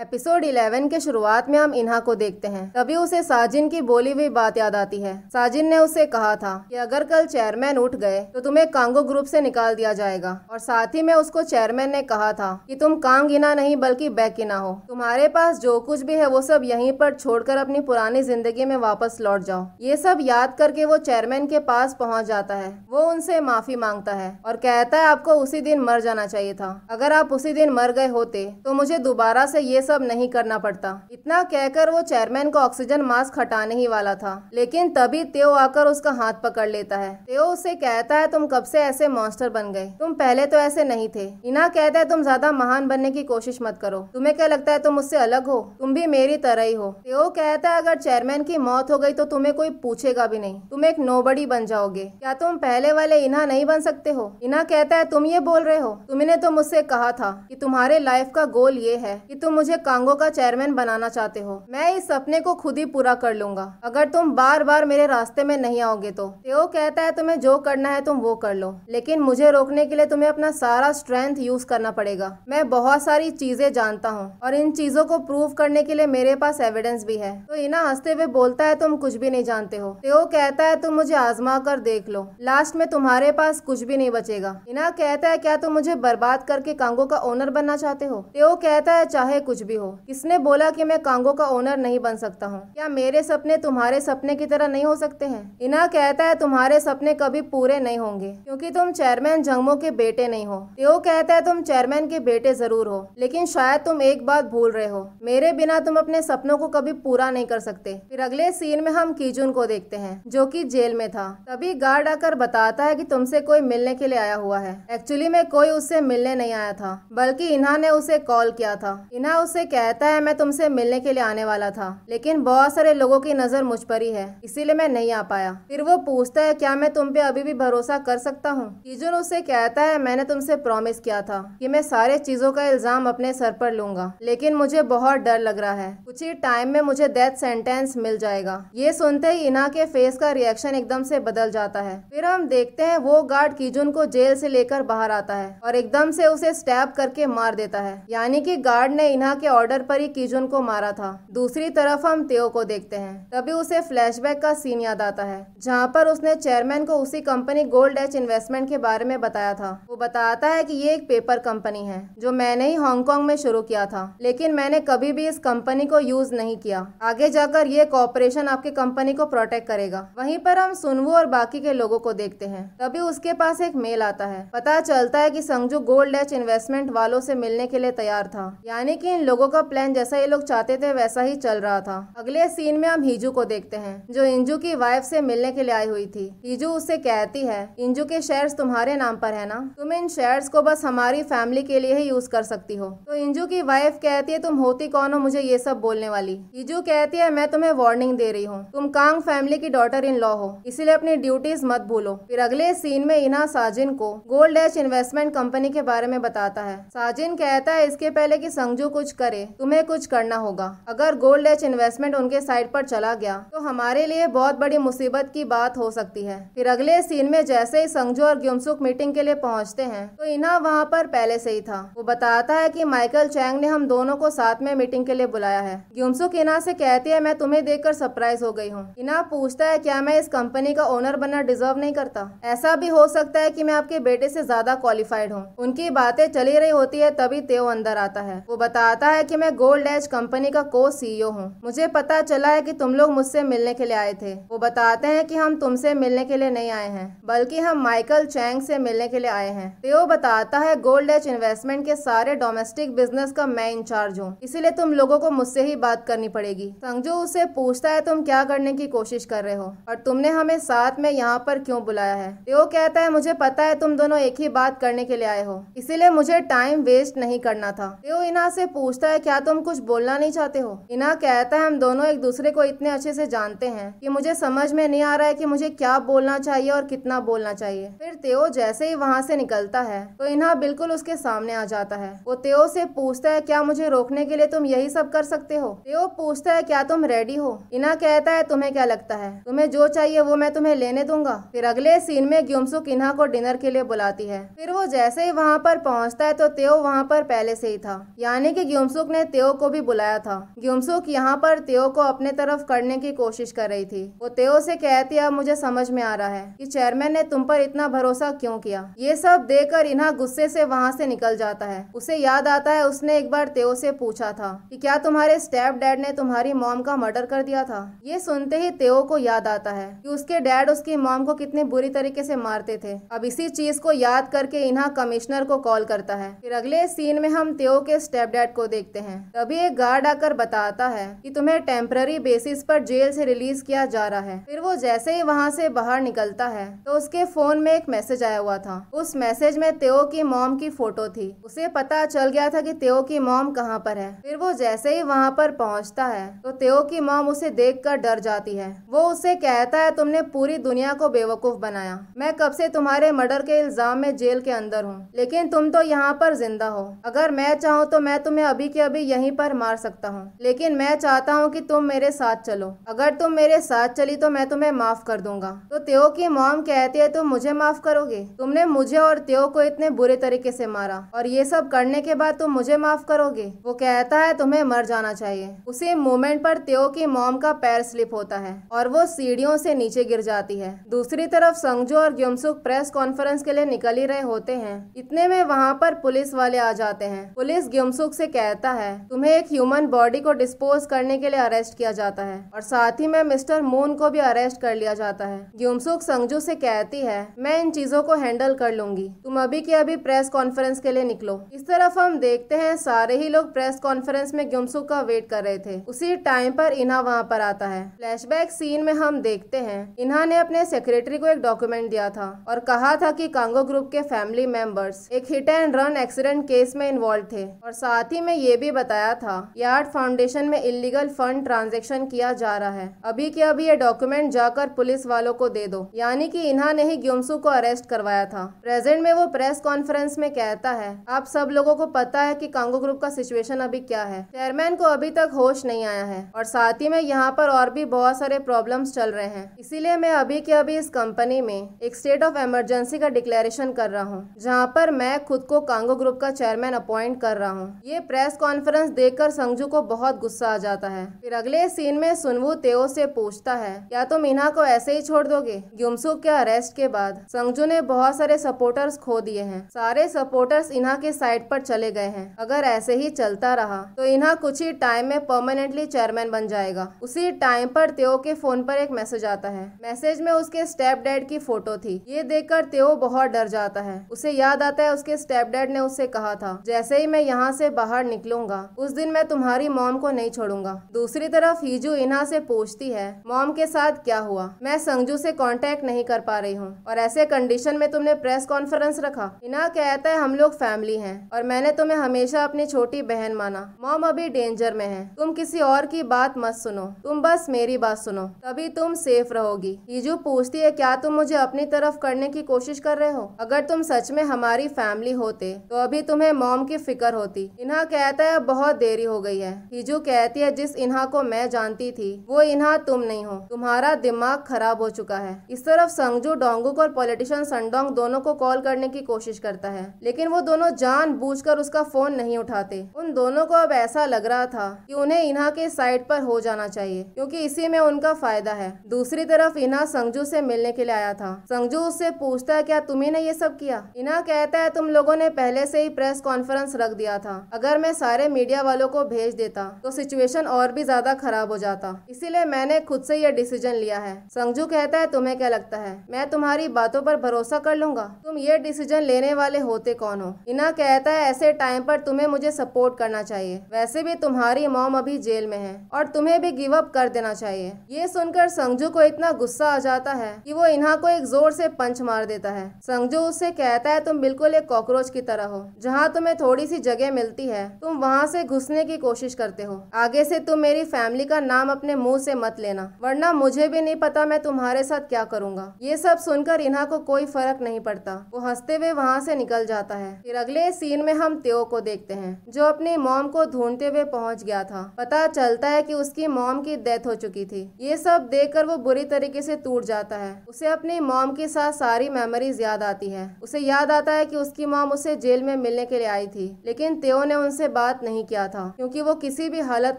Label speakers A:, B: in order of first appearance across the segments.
A: episode 11 के शुरुआत में हम इन्हा को देखते हैं तभी उसे साजिन की बोली हुई बात याद आती है साजिन ने उसे कहा था कि अगर कल चेयरमैन उठ गए तो तुम्हें कांगो ग्रुप से निकाल दिया जाएगा और साथ ही में उसको चेयरमैन ने कहा था कि तुम गिना नहीं बल्कि बैकिना हो तुम्हारे पास जो कुछ भी है वो सब यहीं पर छोड़कर अपनी पुरानी जिंदगी में वापस लौट जाओ ये सब याद करके वो चेयरमैन के पास पहुँच जाता है वो उनसे माफी मांगता है और कहता है आपको उसी दिन मर जाना चाहिए था अगर आप उसी दिन मर गए होते तो मुझे दोबारा से ये सब नहीं करना पड़ता इतना कहकर वो चेयरमैन को ऑक्सीजन मास्क हटाने ही वाला था लेकिन तभी तेव आकर उसका हाथ पकड़ लेता है तेव उसे कहता है तुम कब से ऐसे मॉन्स्टर बन गए तुम पहले तो ऐसे नहीं थे इना कहता है तुम ज्यादा महान बनने की कोशिश मत करो तुम्हें क्या लगता है तुम मुझसे अलग हो तुम भी मेरी तरह ही हो तेव कहता है अगर चेयरमैन की मौत हो गई तो तुम्हें कोई पूछेगा भी नहीं तुम एक नोबडी बन जाओगे क्या तुम पहले वाले इना नहीं बन सकते हो इना कहता है तुम ये बोल रहे हो तुमने तो मुझसे कहा था कि तुम्हारे लाइफ का गोल ये है कि तुम मुझे कांगो का चेयरमैन बनाना चाहते हो मैं इस सपने को खुद ही पूरा कर लूंगा अगर तुम बार बार मेरे रास्ते में नहीं आओगे तो तेओ कहता है तुम्हें जो करना है तुम वो कर लो लेकिन मुझे रोकने के लिए तुम्हें अपना सारा स्ट्रेंथ यूज करना पड़ेगा मैं बहुत सारी चीजें जानता हूँ और इन चीजों को प्रूव करने के लिए मेरे पास एविडेंस भी है तो इना हंसते हुए बोलता है तुम कुछ भी नहीं जानते हो तेओ कहता है तुम मुझे आजमा कर देख लो लास्ट में तुम्हारे पास कुछ भी नहीं बचेगा इना कहता है क्या तुम मुझे बर्बाद करके कांगो का ओनर बनना चाहते हो तेओ कहता है चाहे कुछ कुछ भी हो किसने बोला कि मैं कांगो का ओनर नहीं बन सकता हूँ क्या मेरे सपने तुम्हारे सपने की तरह नहीं हो सकते हैं इना कहता है तुम्हारे सपने कभी पूरे नहीं होंगे क्योंकि तुम चेयरमैन जंगमो के बेटे नहीं हो देव कहता है तुम चेयरमैन के बेटे जरूर हो लेकिन शायद तुम एक बात भूल रहे हो मेरे बिना तुम अपने सपनों को कभी पूरा नहीं कर सकते फिर अगले सीन में हम कीजुन को देखते हैं जो की जेल में था तभी गार्ड आकर बताता है की तुमसे कोई मिलने के लिए आया हुआ है एक्चुअली में कोई उससे मिलने नहीं आया था बल्कि इन्हा ने उसे कॉल किया था इन्हा उस उससे कहता है मैं तुमसे मिलने के लिए आने वाला था लेकिन बहुत सारे लोगों की नज़र मुझ पर ही है इसीलिए मैं नहीं आ पाया फिर वो पूछता है क्या मैं तुम पे अभी भी भरोसा कर सकता हूँ किजुन उसे कहता है मैंने तुमसे प्रॉमिस किया था कि मैं सारे चीज़ों का इल्ज़ाम अपने सर पर लूंगा लेकिन मुझे बहुत डर लग रहा है कुछ ही टाइम में मुझे डेथ सेंटेंस मिल जाएगा ये सुनते ही इना के फेस का रिएक्शन एकदम से बदल जाता है फिर हम देखते हैं वो गार्ड किजुन को जेल से लेकर बाहर आता है और एकदम से उसे स्टैप करके मार देता है यानी कि गार्ड ने इन्हा के ऑर्डर पर ही किजुन को मारा था दूसरी तरफ हम तेओ को देखते हैं तभी उसे फ्लैशबैक का सीन याद आता है जहाँ पर उसने चेयरमैन को उसी कंपनी गोल्ड एच इन्वेस्टमेंट के बारे में बताया था वो बताता है कि ये एक पेपर कंपनी है जो मैंने ही हांगकांग में शुरू किया था लेकिन मैंने कभी भी इस कंपनी को यूज नहीं किया आगे जाकर ये कॉपरेशन आपकी कंपनी को प्रोटेक्ट करेगा वहीं पर हम सुनवू और बाकी के लोगों को देखते हैं तभी उसके पास एक मेल आता है पता चलता है की संजू गोल्ड एच इन्वेस्टमेंट वालों से मिलने के लिए तैयार था यानी की इन लोगों का प्लान जैसा ये लोग चाहते थे वैसा ही चल रहा था अगले सीन में हम हिजू को देखते हैं जो इंजू की वाइफ से मिलने के लिए आई हुई थी हिजू उससे कहती है इंजू के शेयर्स तुम्हारे नाम पर है ना तुम इन शेयर्स को बस हमारी फैमिली के लिए ही यूज कर सकती हो तो इंजू की वाइफ कहती है तुम होती कौन हो मुझे ये सब बोलने वाली हिजू कहती है मैं तुम्हें वार्निंग दे रही हूँ तुम कांग फैमिली की डॉटर इन लॉ हो इसीलिए अपनी ड्यूटीज मत भूलो फिर अगले सीन में इना साजिन को गोल्ड एच इन्वेस्टमेंट कंपनी के बारे में बताता है साजिन कहता है इसके पहले की संजू कुछ करे तुम्हें कुछ करना होगा अगर गोल्ड एच इन्वेस्टमेंट उनके साइड पर चला गया तो हमारे लिए बहुत बड़ी मुसीबत की बात हो सकती है फिर अगले सीन में जैसे ही संजू और ग्युमसुक मीटिंग के लिए पहुँचते हैं तो इना वहाँ पर पहले से ही था वो बताता है कि माइकल चैंग ने हम दोनों को साथ में मीटिंग के लिए बुलाया है ग्युमसुक इना से कहती है मैं तुम्हें देखकर सरप्राइज हो गई हूँ इना पूछता है क्या मैं इस कंपनी का ओनर बनना डिजर्व नहीं करता ऐसा भी हो सकता है कि मैं आपके बेटे से ज्यादा क्वालिफाइड हूँ उनकी बातें चली रही होती है तभी तेव अंदर आता है वो बताता है कि मैं गोल्ड एज कंपनी का को सीईओ e हूँ मुझे पता चला है कि तुम लोग मुझसे मिलने के लिए आए थे वो बताते हैं कि हम तुमसे मिलने के लिए नहीं आए हैं बल्कि हम माइकल चैंग से मिलने के लिए आए हैं तेओ तो बताता है गोल्ड एज इन्वेस्टमेंट के सारे डोमेस्टिक बिजनेस का मैं इंचार्ज हूँ इसीलिए तुम लोगो को मुझसे ही बात करनी पड़ेगी संजू उससे पूछता है तुम क्या करने की कोशिश कर रहे हो और तुमने हमें साथ में यहाँ पर क्यों बुलाया है तेओ तो कहता है मुझे पता है तुम दोनों एक ही बात करने के लिए आए हो इसीलिए मुझे टाइम वेस्ट नहीं करना था तेओ तो इना से पूछ पूछता है क्या तुम कुछ बोलना नहीं चाहते हो इना कहता है हम दोनों एक दूसरे को इतने अच्छे से जानते हैं कि मुझे समझ में नहीं आ रहा है कि मुझे क्या बोलना चाहिए और कितना बोलना चाहिए फिर तेओ जैसे ही वहाँ से निकलता है तो इन्हा बिल्कुल उसके सामने आ जाता है वो तेओ से पूछता है क्या मुझे रोकने के लिए तुम यही सब कर सकते हो तेओ पूछता है क्या तुम रेडी हो इना कहता है तुम्हें क्या लगता है तुम्हें जो चाहिए वो मैं तुम्हें लेने दूंगा फिर अगले सीन में ग्युमसुक इन्हा को डिनर के लिए बुलाती है फिर वो जैसे ही वहाँ पर पहुँचता है तो तेओ वहाँ पर पहले से ही था यानी कि ग्योमसुक ने तेओ को भी बुलाया था ग्योमसुक यहाँ पर तेओ को अपने तरफ करने की कोशिश कर रही थी वो तेओ से कहती अब मुझे समझ में आ रहा है कि चेयरमैन ने तुम पर इतना भरोसा क्यों किया ये सब देखकर इन्हा गुस्से से वहाँ से निकल जाता है उसे याद आता है उसने एक बार तेओ से पूछा था कि क्या तुम्हारे स्टेप डैड ने तुम्हारी मॉम का मर्डर कर दिया था ये सुनते ही तेओ को याद आता है कि उसके डैड उसकी मॉम को कितने बुरी तरीके से मारते थे अब इसी चीज को याद करके इन्हा कमिश्नर को कॉल करता है फिर अगले सीन में हम तेओ के स्टेप डैड को देखते हैं तभी एक गार्ड आकर बताता है कि तुम्हें टेम्पररी बेसिस पर जेल से रिलीज किया जा रहा है फिर वो जैसे ही वहाँ से बाहर निकलता है तो उसके फोन में एक मैसेज आया हुआ था उस मैसेज में तेओ की मॉम की फोटो थी उसे पता चल गया था की तेओ की मॉम कहाँ पर है फिर वो जैसे ही वहाँ पर पहुँचता है तो तेओ की मॉम उसे देख कर डर जाती है वो उसे कहता है तुमने पूरी दुनिया को बेवकूफ बनाया मैं कब से तुम्हारे मर्डर के इल्जाम में जेल के अंदर हूँ लेकिन तुम तो यहाँ पर जिंदा हो अगर मैं चाहूँ तो मैं तुम्हें अभी अभी के अभी यहीं पर मार सकता हूँ लेकिन मैं चाहता हूँ कि तुम मेरे साथ चलो अगर तुम मेरे साथ चली तो मैं तुम्हें माफ कर दूंगा तो त्यो की मोम कहती है तुम मुझे माफ करोगे तुमने मुझे और त्यो को इतने बुरे तरीके से मारा और ये सब करने के बाद तुम मुझे माफ करोगे वो कहता है तुम्हें मर जाना चाहिए उसी मोमेंट पर त्यो की मोम का पैर स्लिप होता है और वो सीढ़ियों से नीचे गिर जाती है दूसरी तरफ संगजो और ग्युमसुक प्रेस कॉन्फ्रेंस के लिए निकल ही रहे होते हैं इतने में वहाँ पर पुलिस वाले आ जाते हैं पुलिस ग्युमसुक से कह रहता है तुम्हें एक ह्यूमन बॉडी को डिस्पोज करने के लिए अरेस्ट किया जाता है और साथ ही में मिस्टर मून को भी अरेस्ट कर लिया जाता है ग्यूमसुख संजू से कहती है मैं इन चीजों को हैंडल कर लूंगी तुम अभी के अभी प्रेस कॉन्फ्रेंस के लिए निकलो इस तरफ हम देखते हैं सारे ही लोग प्रेस कॉन्फ्रेंस में ग्यूमसुक का वेट कर रहे थे उसी टाइम पर इन्हा वहाँ पर आता है फ्लैशबैक सीन में हम देखते हैं इन्हा ने अपने सेक्रेटरी को एक डॉक्यूमेंट दिया था और कहा था कि कांगो ग्रुप के फैमिली मेंबर्स एक hit and run accident case में इन्वॉल्व थे और साथ ही में ये भी बताया था यार्ड फाउंडेशन में इलीगल फंड ट्रांजेक्शन किया जा रहा है अभी के अभी ये डॉक्यूमेंट जाकर पुलिस वालों को दे दो यानी कि इन्हा ने ही ग्योमसू को अरेस्ट करवाया था प्रेजेंट में वो प्रेस कॉन्फ्रेंस में कहता है आप सब लोगों को पता है कि कांगो ग्रुप का सिचुएशन अभी क्या है चेयरमैन को अभी तक होश नहीं आया है और साथ ही में यहाँ पर और भी बहुत सारे प्रॉब्लम चल रहे हैं इसीलिए मैं अभी के अभी इस कंपनी में एक स्टेट ऑफ इमरजेंसी का डिक्लेरेशन कर रहा हूँ जहाँ पर मैं खुद को कांगो ग्रुप का चेयरमैन अपॉइंट कर रहा हूँ ये प्रेस प्रेस कॉन्फ्रेंस देखकर संजू को बहुत गुस्सा आ जाता है फिर अगले सीन में सुनवू तेओ से पूछता है क्या तुम इन्हा को ऐसे ही छोड़ दोगे गुमसुक के अरेस्ट के बाद संजू ने बहुत सारे सपोर्टर्स खो दिए हैं सारे सपोर्टर्स इन्हा के साइड पर चले गए हैं अगर ऐसे ही चलता रहा तो इन्हा कुछ ही टाइम में परमानेंटली चेयरमैन बन जाएगा उसी टाइम पर तेओ के फोन पर एक मैसेज आता है मैसेज में उसके स्टेप डैड की फोटो थी ये देखकर तेओ बहुत डर जाता है उसे याद आता है उसके स्टेप डैड ने उससे कहा था जैसे ही मैं यहाँ से बाहर निकल निकलूंगा उस दिन मैं तुम्हारी मोम को नहीं छोड़ूंगा दूसरी तरफ हिजू इन्हा से पूछती है मोम के साथ क्या हुआ मैं संजू से कांटेक्ट नहीं कर पा रही हूँ और ऐसे कंडीशन में तुमने प्रेस कॉन्फ्रेंस रखा इन्हा कहता है हम लोग फैमिली है और मैंने तुम्हें हमेशा अपनी छोटी बहन माना मोम अभी डेंजर में है तुम किसी और की बात मत सुनो तुम बस मेरी बात सुनो तभी तुम सेफ रहोगी हीजू पूछती है क्या तुम मुझे अपनी तरफ करने की कोशिश कर रहे हो अगर तुम सच में हमारी फैमिली होते तो अभी तुम्हें मोम की फिक्र होती इन्हा कहता कहता है बहुत देरी हो गई है हिजू कहती है जिस इन्हा को मैं जानती थी वो इन्हा तुम नहीं हो तुम्हारा दिमाग खराब हो चुका है इस तरफ संगजू डोंगुक और पॉलिटिशियन संडोंग दोनों को कॉल करने की कोशिश करता है लेकिन वो दोनों जान उसका फोन नहीं उठाते उन दोनों को अब ऐसा लग रहा था कि उन्हें इन्हा के साइड पर हो जाना चाहिए क्योंकि इसी में उनका फायदा है दूसरी तरफ इन्हा संजू से मिलने के लिए आया था संजू उससे पूछता है क्या तुम्हें ये सब किया इन्हा कहता है तुम लोगों ने पहले से ही प्रेस कॉन्फ्रेंस रख दिया था अगर मैं सारे मीडिया वालों को भेज देता तो सिचुएशन और भी ज्यादा खराब हो जाता इसीलिए मैंने खुद से यह डिसीजन लिया है संजू कहता है तुम्हें क्या लगता है मैं तुम्हारी बातों पर भरोसा कर लूंगा तुम ये डिसीजन लेने वाले होते कौन हो इना कहता है ऐसे टाइम पर तुम्हें मुझे सपोर्ट करना चाहिए वैसे भी तुम्हारी मॉम अभी जेल में है और तुम्हें भी गिव अप कर देना चाहिए ये सुनकर संजू को इतना गुस्सा आ जाता है कि वो इन्हा को एक जोर से पंच मार देता है संजू उससे कहता है तुम बिल्कुल एक कॉकरोच की तरह हो जहाँ तुम्हें थोड़ी सी जगह मिलती है तुम वहाँ से घुसने की कोशिश करते हो आगे से तुम मेरी फैमिली का नाम अपने मुंह से मत लेना वरना मुझे भी नहीं पता मैं तुम्हारे साथ क्या करूँगा ये सब सुनकर इन्हा को कोई फर्क नहीं पड़ता वो हंसते हुए वहाँ से निकल जाता है फिर अगले सीन में हम त्यो को देखते हैं जो अपनी मोम को ढूंढते हुए पहुँच गया था पता चलता है की उसकी मोम की डेथ हो चुकी थी ये सब देख वो बुरी तरीके से टूट जाता है उसे अपनी मोम के साथ सारी मेमोरीज याद आती है उसे याद आता है की उसकी मोम उसे जेल में मिलने के लिए आई थी लेकिन त्यो ने उनसे बात नहीं किया था क्योंकि वो किसी भी हालत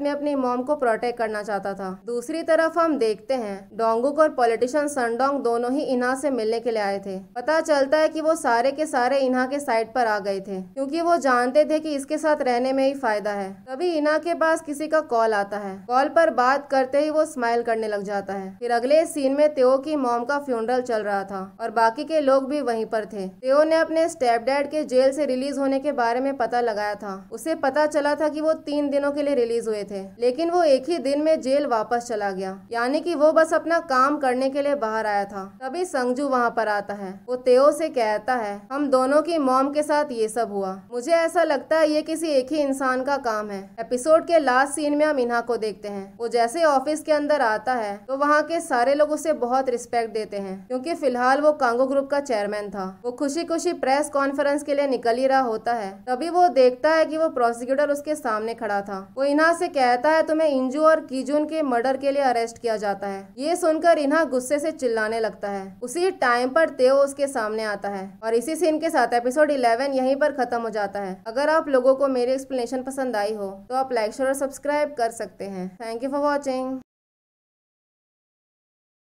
A: में अपनी मॉम को प्रोटेक्ट करना चाहता था दूसरी तरफ हम देखते हैं डोंगुक और पॉलिटिशियन सनडोंग दोनों ही इन्हा से मिलने के लिए आए थे पता चलता है कि वो सारे के सारे इन्हा के साइड पर आ गए थे क्योंकि वो जानते थे कि इसके साथ रहने में ही फायदा है तभी इन्हा के पास किसी का कॉल आता है कॉल पर बात करते ही वो स्माइल करने लग जाता है फिर अगले सीन में तेओ की मॉम का फ्यूनरल चल रहा था और बाकी के लोग भी वहीं पर थे तेओ ने अपने स्टेप डैड के जेल से रिलीज होने के बारे में पता लगाया था उसे पता चला था कि वो तीन दिनों के लिए रिलीज हुए थे लेकिन वो एक ही दिन में जेल वापस चला गया यानी कि वो बस अपना काम करने के लिए बाहर आया था तभी संजू वहाँ पर आता है वो तेओ से कहता है हम दोनों की मॉम के साथ ये सब हुआ मुझे ऐसा लगता है ये किसी एक ही इंसान का काम है एपिसोड के लास्ट सीन में हम इन्हा को देखते हैं वो जैसे ऑफिस के अंदर आता है तो वहाँ के सारे लोग उसे बहुत रिस्पेक्ट देते हैं क्योंकि फिलहाल वो कांगो ग्रुप का चेयरमैन था वो खुशी खुशी प्रेस कॉन्फ्रेंस के लिए निकल ही रहा होता है तभी वो देखता है की वो प्रोसिक्यूटर उसके सामने खड़ा था वो इन्हा से कहता है तुम्हें इंजू और किजुन के मर्डर के लिए अरेस्ट किया जाता है ये सुनकर इन्हा गुस्से से चिल्लाने लगता है उसी टाइम पर तेओ उसके सामने आता है और इसी सीन के साथ एपिसोड 11 यहीं पर खत्म हो जाता है अगर आप लोगों को मेरी एक्सप्लेनेशन पसंद आई हो तो आप लाइक शेयर और सब्सक्राइब कर सकते हैं थैंक यू फॉर वॉचिंग